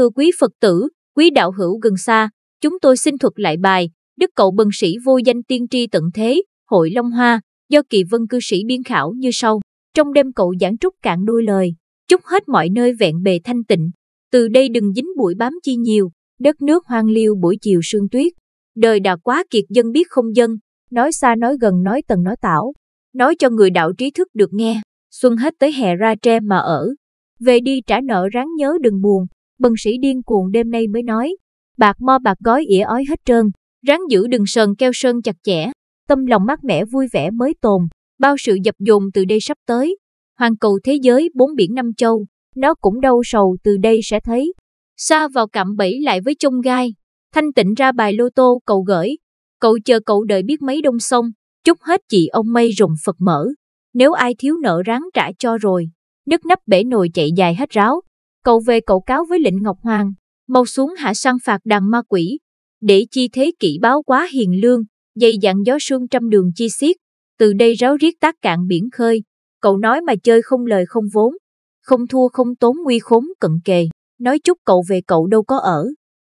thưa quý Phật tử, quý đạo hữu gần xa, chúng tôi xin thuật lại bài Đức Cậu Bần Sĩ Vô Danh Tiên Tri Tận Thế, Hội Long Hoa, do kỳ vân cư sĩ biên khảo như sau. Trong đêm cậu giảng trúc cạn đôi lời, chúc hết mọi nơi vẹn bề thanh tịnh. Từ đây đừng dính bụi bám chi nhiều, đất nước hoang liêu buổi chiều sương tuyết. Đời đã quá kiệt dân biết không dân, nói xa nói gần nói tầng nói tảo. Nói cho người đạo trí thức được nghe, xuân hết tới hè ra tre mà ở. Về đi trả nợ ráng nhớ đừng buồn, bần sĩ điên cuồng đêm nay mới nói. Bạc mo bạc gói ỉa ói hết trơn, ráng giữ đừng sờn keo sơn chặt chẽ, tâm lòng mát mẻ vui vẻ mới tồn, bao sự dập dồn từ đây sắp tới. Hoàng cầu thế giới bốn biển năm châu, nó cũng đau sầu từ đây sẽ thấy. Xa vào cạm bẫy lại với chông gai, thanh tịnh ra bài lô tô cầu gửi. Cậu chờ cậu đợi biết mấy đông sông, chúc hết chị ông mây rụng Phật mở. Nếu ai thiếu nợ ráng trả cho rồi, nước nắp bể nồi chạy dài hết ráo, cậu về cậu cáo với lệnh Ngọc Hoàng, mau xuống hạ săn phạt đàn ma quỷ, để chi thế kỷ báo quá hiền lương, dày dặn gió sương trăm đường chi xiết, từ đây ráo riết tác cạn biển khơi, cậu nói mà chơi không lời không vốn, không thua không tốn nguy khốn cận kề, nói chút cậu về cậu đâu có ở,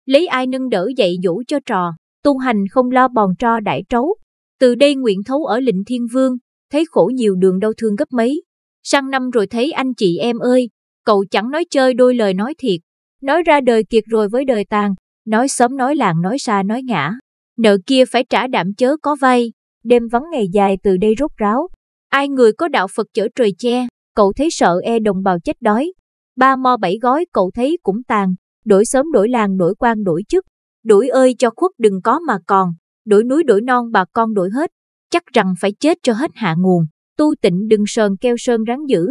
lấy ai nâng đỡ dạy dỗ cho trò, tu hành không lo bòn tro đại trấu, từ đây nguyện thấu ở lịnh thiên vương, thấy khổ nhiều đường đau thương gấp mấy, sang năm rồi thấy anh chị em ơi, Cậu chẳng nói chơi đôi lời nói thiệt, nói ra đời kiệt rồi với đời tàn, nói sớm nói làng nói xa nói ngã. Nợ kia phải trả đảm chớ có vay, đêm vắng ngày dài từ đây rút ráo. Ai người có đạo Phật chở trời che, cậu thấy sợ e đồng bào chết đói. Ba mo bảy gói cậu thấy cũng tàn, đổi sớm đổi làng đổi quan đổi chức. Đổi ơi cho khuất đừng có mà còn, đổi núi đổi non bà con đổi hết, chắc rằng phải chết cho hết hạ nguồn. Tu tịnh đừng sờn keo sơn ráng giữ,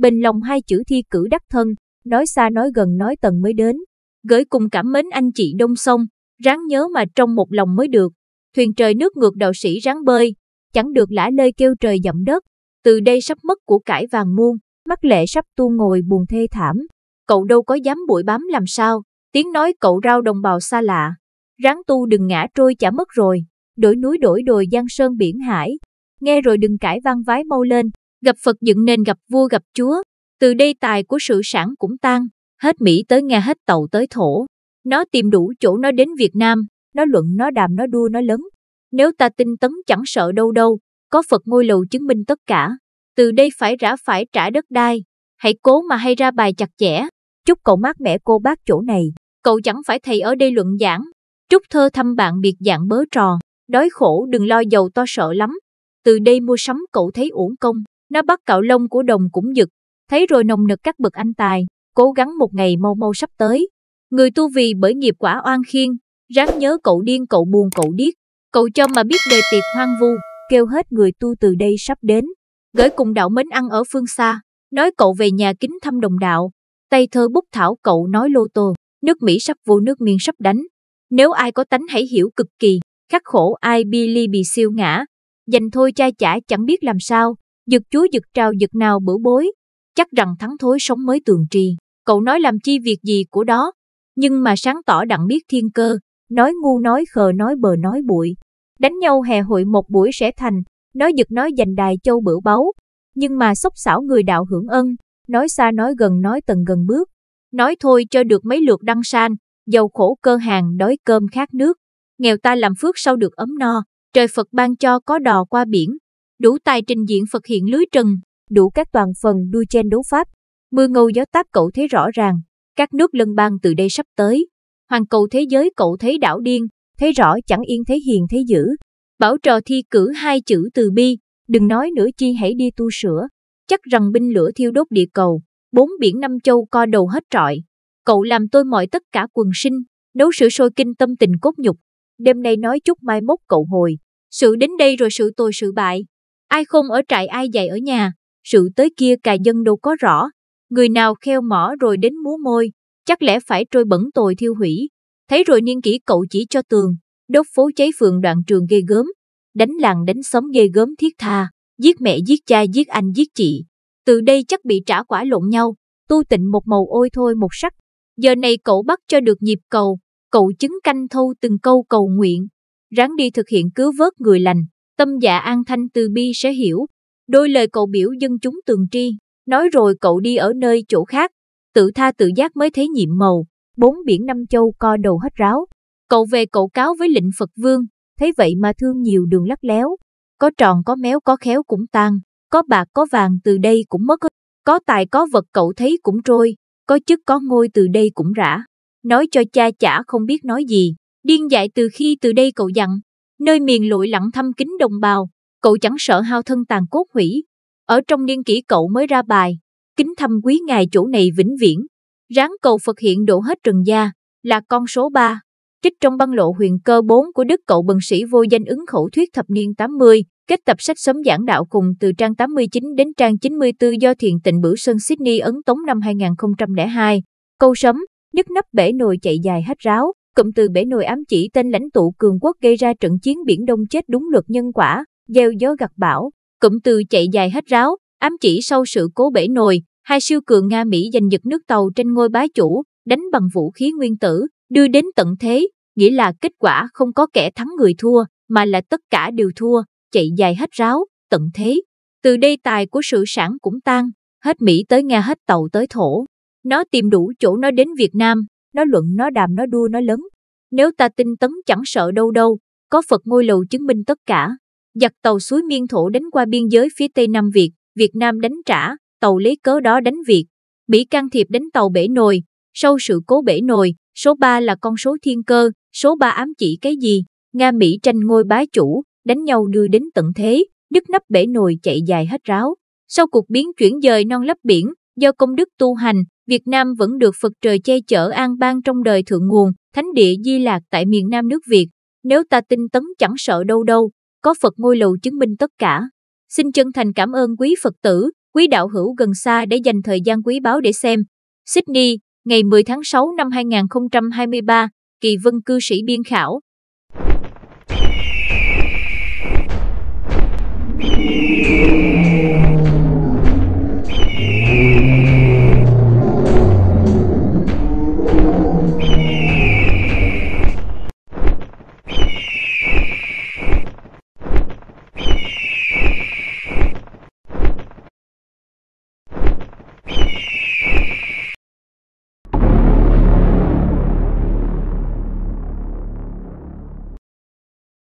Bình lòng hai chữ thi cử đắc thân, nói xa nói gần nói tận mới đến. Gửi cùng cảm mến anh chị Đông Sông, ráng nhớ mà trong một lòng mới được. Thuyền trời nước ngược đạo sĩ ráng bơi, chẳng được lã lơi kêu trời dậm đất. Từ đây sắp mất của cải vàng muôn, mắt lệ sắp tu ngồi buồn thê thảm. Cậu đâu có dám bụi bám làm sao, tiếng nói cậu rao đồng bào xa lạ. Ráng tu đừng ngã trôi chả mất rồi, đổi núi đổi đồi giang sơn biển hải. Nghe rồi đừng cãi vang vái mau lên, Gặp Phật dựng nên gặp vua gặp chúa, từ đây tài của sự sản cũng tan, hết Mỹ tới nga hết tàu tới thổ. Nó tìm đủ chỗ nó đến Việt Nam, nó luận nó đàm nó đua nó lớn. Nếu ta tin tấn chẳng sợ đâu đâu, có Phật ngôi lầu chứng minh tất cả. Từ đây phải rã phải trả đất đai, hãy cố mà hay ra bài chặt chẽ. Chúc cậu mát mẻ cô bác chỗ này, cậu chẳng phải thầy ở đây luận giảng. Chúc thơ thăm bạn biệt dạng bớ trò, đói khổ đừng lo giàu to sợ lắm. Từ đây mua sắm cậu thấy uổng công. Nó bắt cạo lông của đồng cũng giật, thấy rồi nồng nực các bậc anh tài, cố gắng một ngày mau mau sắp tới. Người tu vì bởi nghiệp quả oan khiên, ráng nhớ cậu điên cậu buồn cậu điếc, cậu cho mà biết đời tiệc hoang vu, kêu hết người tu từ đây sắp đến. Gửi cùng đạo mến ăn ở phương xa, nói cậu về nhà kính thăm đồng đạo. Tay thơ bút thảo cậu nói lô tô, nước Mỹ sắp vô nước miền sắp đánh. Nếu ai có tánh hãy hiểu cực kỳ, khắc khổ ai bi ly bị siêu ngã. Dành thôi cha chả chẳng biết làm sao, giật chúa giật trao giật nào bữa bối, chắc rằng thắng thối sống mới tường trì Cậu nói làm chi việc gì của đó, nhưng mà sáng tỏ đặng biết thiên cơ, nói ngu nói khờ nói bờ nói bụi. Đánh nhau hè hội một buổi sẽ thành, nói giật nói giành đài châu bửu báu, nhưng mà sốc xảo người đạo hưởng ân, nói xa nói gần nói tầng gần bước. Nói thôi cho được mấy lượt đăng san, giàu khổ cơ hàng đói cơm khát nước, nghèo ta làm phước sau được ấm no, trời Phật ban cho có đò qua biển, đủ tài trình diễn Phật hiện lưới trần, đủ các toàn phần đuôi chen đấu pháp. Mưa ngâu gió táp cậu thấy rõ ràng, các nước lân bang từ đây sắp tới. Hoàng cầu thế giới cậu thấy đảo điên, thấy rõ chẳng yên thấy hiền thấy dữ. Bảo trò thi cử hai chữ từ bi, đừng nói nữa chi hãy đi tu sửa. Chắc rằng binh lửa thiêu đốt địa cầu, bốn biển năm châu co đầu hết trọi. Cậu làm tôi mọi tất cả quần sinh, nấu sữa sôi kinh tâm tình cốt nhục. Đêm nay nói chút mai mốt cậu hồi, sự đến đây rồi sự tôi sự bại. Ai không ở trại ai dạy ở nhà, sự tới kia cà dân đâu có rõ. Người nào kheo mỏ rồi đến múa môi, chắc lẽ phải trôi bẩn tồi thiêu hủy. Thấy rồi niên kỹ cậu chỉ cho tường, đốt phố cháy phường đoạn trường ghê gớm, đánh làng đánh xóm ghê gớm thiết tha, giết mẹ giết cha giết anh giết chị. Từ đây chắc bị trả quả lộn nhau, tu tịnh một màu ôi thôi một sắc. Giờ này cậu bắt cho được nhịp cầu, cậu chứng canh thâu từng câu cầu nguyện, ráng đi thực hiện cứu vớt người lành tâm dạ an thanh từ bi sẽ hiểu. Đôi lời cậu biểu dân chúng tường tri, nói rồi cậu đi ở nơi chỗ khác, tự tha tự giác mới thấy nhiệm màu, bốn biển năm châu co đầu hết ráo. Cậu về cậu cáo với lệnh Phật Vương, thấy vậy mà thương nhiều đường lắc léo, có tròn có méo có khéo cũng tan, có bạc có vàng từ đây cũng mất, có tài có vật cậu thấy cũng trôi, có chức có ngôi từ đây cũng rã. Nói cho cha chả không biết nói gì, điên dại từ khi từ đây cậu dặn, nơi miền lụi lặng thăm kính đồng bào, cậu chẳng sợ hao thân tàn cốt hủy. Ở trong niên kỷ cậu mới ra bài, kính thăm quý ngài chỗ này vĩnh viễn, ráng cầu Phật hiện độ hết trần gia, là con số 3. Trích trong băng lộ huyền cơ 4 của đức cậu bần sĩ vô danh ứng khẩu thuyết thập niên 80, kết tập sách sấm giảng đạo cùng từ trang 89 đến trang 94 do thiền tịnh bửu sơn Sydney ấn tống năm 2002. Câu sấm, nước nắp bể nồi chạy dài hết ráo, Cụm từ bể nồi ám chỉ tên lãnh tụ cường quốc gây ra trận chiến Biển Đông chết đúng luật nhân quả, gieo gió gặt bão. Cụm từ chạy dài hết ráo, ám chỉ sau sự cố bể nồi, hai siêu cường Nga Mỹ giành giật nước tàu trên ngôi bá chủ, đánh bằng vũ khí nguyên tử, đưa đến tận thế, nghĩa là kết quả không có kẻ thắng người thua, mà là tất cả đều thua, chạy dài hết ráo, tận thế. Từ đây tài của sự sản cũng tan, hết Mỹ tới Nga hết tàu tới thổ. Nó tìm đủ chỗ nó đến Việt Nam, nói luận, nói đàm, nói đua, nói lớn. Nếu ta tin tấn chẳng sợ đâu đâu, có Phật ngôi lầu chứng minh tất cả. Giặc tàu suối miên thổ đánh qua biên giới phía tây Nam Việt, Việt Nam đánh trả, tàu lấy cớ đó đánh Việt. Mỹ can thiệp đánh tàu bể nồi, sau sự cố bể nồi, số 3 là con số thiên cơ, số 3 ám chỉ cái gì? Nga Mỹ tranh ngôi bá chủ, đánh nhau đưa đến tận thế, đứt nắp bể nồi chạy dài hết ráo. Sau cuộc biến chuyển dời non lấp biển, do công đức tu hành, Việt Nam vẫn được Phật trời che chở an ban trong đời thượng nguồn, thánh địa di lạc tại miền Nam nước Việt. Nếu ta tin tấn chẳng sợ đâu đâu, có Phật ngôi lầu chứng minh tất cả. Xin chân thành cảm ơn quý Phật tử, quý đạo hữu gần xa để dành thời gian quý báo để xem. Sydney, ngày 10 tháng 6 năm 2023, Kỳ Vân cư sĩ biên khảo.